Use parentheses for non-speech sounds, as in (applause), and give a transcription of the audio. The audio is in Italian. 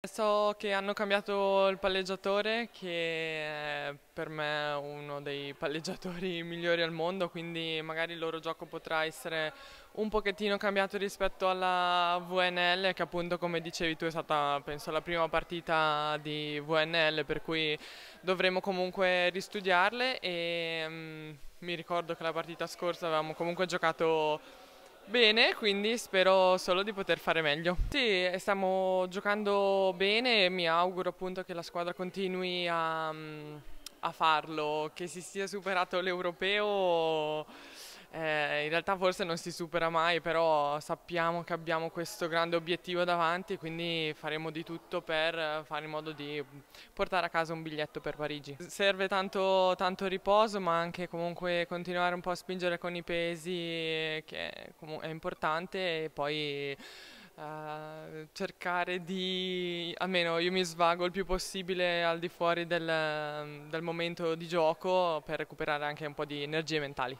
So che hanno cambiato il palleggiatore che è per me uno dei palleggiatori (laughs) migliori al mondo quindi magari il loro gioco potrà essere un pochettino cambiato rispetto alla VNL che appunto come dicevi tu è stata penso la prima partita di VNL per cui dovremo comunque ristudiarle e mh, mm, mi ricordo che la partita scorsa avevamo comunque giocato Bene, quindi spero solo di poter fare meglio. Sì, stiamo giocando bene e mi auguro appunto che la squadra continui a, mm, a farlo, che si sia superato l'europeo in realtà forse non si supera mai, però sappiamo che abbiamo questo grande obiettivo davanti, quindi faremo di tutto per fare in modo di portare a casa un biglietto per Parigi. Serve tanto, tanto riposo, ma anche comunque continuare un po' a spingere con i pesi, che è, importante, e poi... Uh, cercare di, almeno io mi svago il più possibile al di fuori del, del momento di gioco per recuperare anche un po' di energie mentali.